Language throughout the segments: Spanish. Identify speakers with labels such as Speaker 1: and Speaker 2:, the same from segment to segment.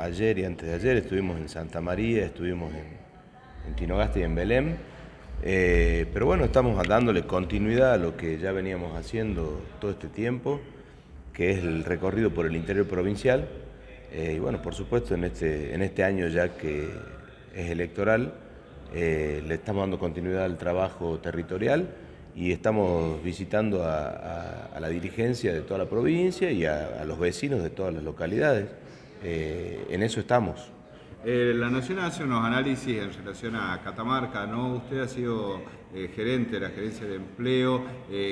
Speaker 1: ayer y antes de ayer, estuvimos en Santa María, estuvimos en, Tinogaste y en Belén. Eh, pero bueno, estamos dándole continuidad a lo que ya veníamos haciendo todo este tiempo, que es el recorrido por el interior provincial. Eh, y bueno, por supuesto, en este, en este año ya que es electoral, eh, le estamos dando continuidad al trabajo territorial y estamos visitando a, la dirigencia de toda la provincia y a los vecinos de todas las localidades. Eh, en eso estamos.
Speaker 2: Eh, la Nación hace unos análisis en relación a Catamarca, ¿no? Usted ha sido eh, gerente de la gerencia de empleo.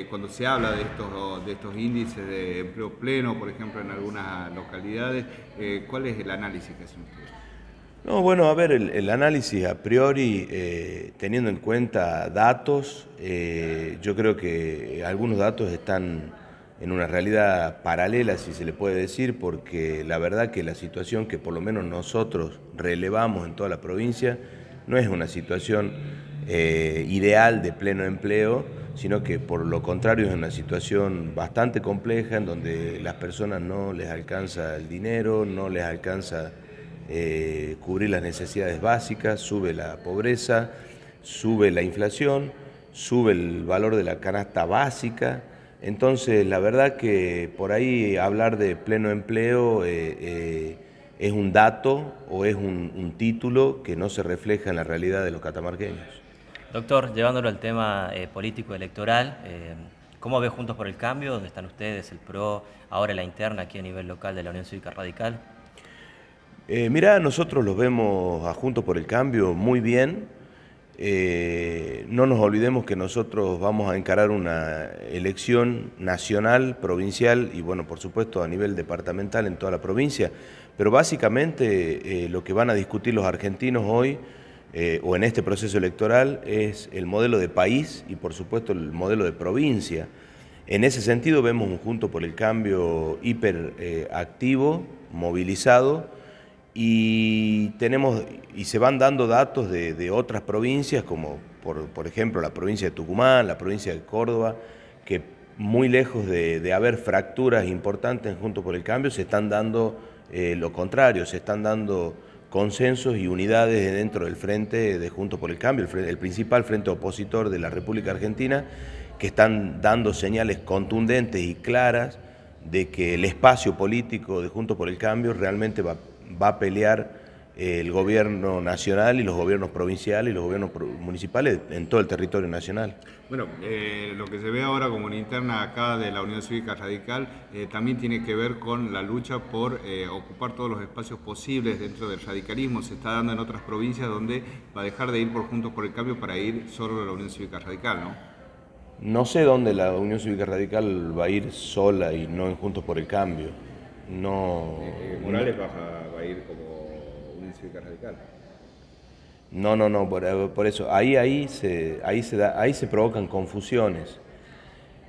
Speaker 2: cuando se habla de estos, de estos índices de empleo pleno, por ejemplo, en algunas localidades, ¿cuál es el análisis
Speaker 1: que hace usted? No, bueno, a ver, el análisis a priori, teniendo en cuenta datos, yo creo que algunos datos están en una realidad paralela, si se le puede decir, porque la verdad que la situación que por lo menos nosotros relevamos en toda la provincia no es una situación eh, ideal de pleno empleo, sino que por lo contrario es una situación bastante compleja en donde las personas no les alcanza el dinero, no les alcanza eh, cubrir las necesidades básicas, sube la pobreza, sube la inflación, sube el valor de la canasta básica. Entonces, la verdad que por ahí hablar de pleno empleo eh, eh, es un dato o es un, título que no se refleja en la realidad de los catamarqueños.
Speaker 2: Doctor, llevándolo al tema eh, político electoral, ¿cómo ve Juntos por el Cambio? ¿Dónde están ustedes, el PRO, ahora la interna aquí a nivel local de la Unión Cívica Radical?
Speaker 1: Mirá, nosotros los vemos a Juntos por el Cambio muy bien. Eh, no nos olvidemos que nosotros vamos a encarar una elección nacional, provincial y, bueno, por supuesto, a nivel departamental en toda la provincia. Pero básicamente eh, lo que van a discutir los argentinos hoy eh, o en este proceso electoral es el modelo de país y, por supuesto, el modelo de provincia. En ese sentido vemos un Junto por el Cambio hiperactivo, movilizado, y tenemos y se van dando datos de, otras provincias como por, ejemplo la provincia de Tucumán, la provincia de Córdoba, que muy lejos de, haber fracturas importantes en junto por el cambio se están dando eh, lo contrario, se están dando consensos y unidades dentro del frente de Junto por el Cambio, el, principal frente opositor de la República Argentina, que están dando señales contundentes y claras de que el espacio político de Junto por el Cambio realmente va, va a pelear eh, el gobierno nacional y los gobiernos provinciales y los gobiernos municipales en todo el territorio nacional.
Speaker 2: Bueno, eh, lo que se ve ahora como una interna acá de la Unión Cívica Radical eh, también tiene que ver con la lucha por ocupar todos los espacios posibles dentro del radicalismo. Se está dando en otras provincias donde va a dejar de ir por Juntos por el Cambio para ir solo a la Unión Cívica Radical, ¿no?
Speaker 1: No sé dónde la Unión Cívica Radical va a ir sola y no en Juntos por el Cambio no... Eh, eh, Morales
Speaker 2: no, va a ir como un
Speaker 1: No, no, no, por, eso, ahí, ahí, se, ahí, se da, ahí se provocan confusiones.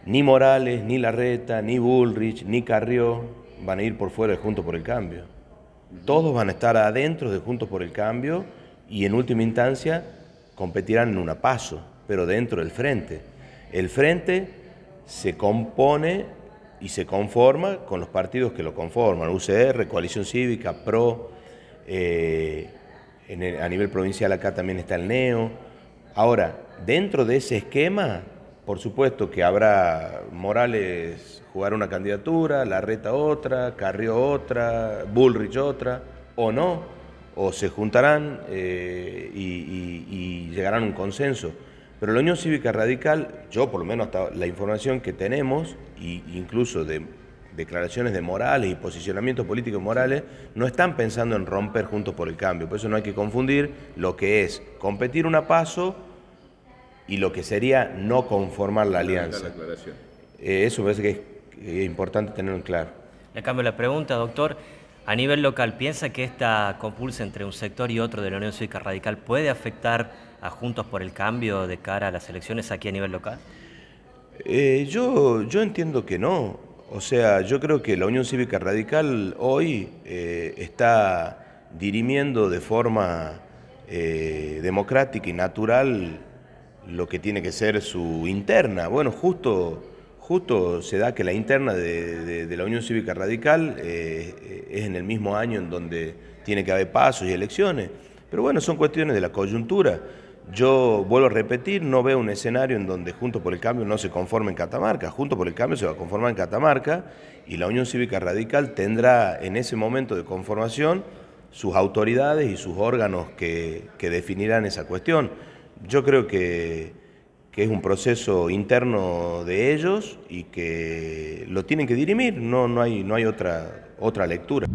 Speaker 1: Ni Morales, ni Larreta, ni Bullrich, ni Carrió van a ir por fuera de Juntos por el Cambio. Todos van a estar adentro de Juntos por el Cambio y en última instancia competirán en una paso, pero dentro del frente. El frente se compone y se conforma con los partidos que lo conforman, UCR, Coalición Cívica, PRO, eh, en a nivel provincial acá también está el NEO. Ahora, dentro de ese esquema, por supuesto que habrá Morales jugar una candidatura, Larreta otra, Carrió otra, Bullrich otra, o no, o se juntarán eh, y, y llegarán a un consenso. Pero la Unión Cívica Radical, yo por lo menos hasta la información que tenemos, e incluso de declaraciones de Morales y posicionamientos políticos Morales, no están pensando en romper juntos por el cambio. Por eso no hay que confundir lo que es competir una paso y lo que sería no conformar la alianza. Eh, eso me parece que es, importante tenerlo en claro.
Speaker 2: Le cambio la pregunta, doctor. A nivel local, ¿piensa que esta compulsa entre un sector y otro de la Unión Cívica Radical puede afectar a Juntos por el Cambio de cara a las elecciones aquí a nivel local?
Speaker 1: Eh, yo, yo entiendo que no. O sea, yo creo que la Unión Cívica Radical hoy eh, está dirimiendo de forma eh, democrática y natural lo que tiene que ser su interna. Bueno, justo Justo se da que la interna de, la Unión Cívica Radical eh, eh, es en el mismo año en donde tiene que haber pasos y elecciones. Pero bueno, son cuestiones de la coyuntura. Yo vuelvo a repetir, no veo un escenario en donde junto por el Cambio no se conforme en Catamarca. junto por el Cambio se va a conformar en Catamarca y la Unión Cívica Radical tendrá en ese momento de conformación sus autoridades y sus órganos que, que definirán esa cuestión. Yo creo que que es un proceso interno de ellos y que lo tienen que dirimir, no, no hay, no hay otra, otra lectura.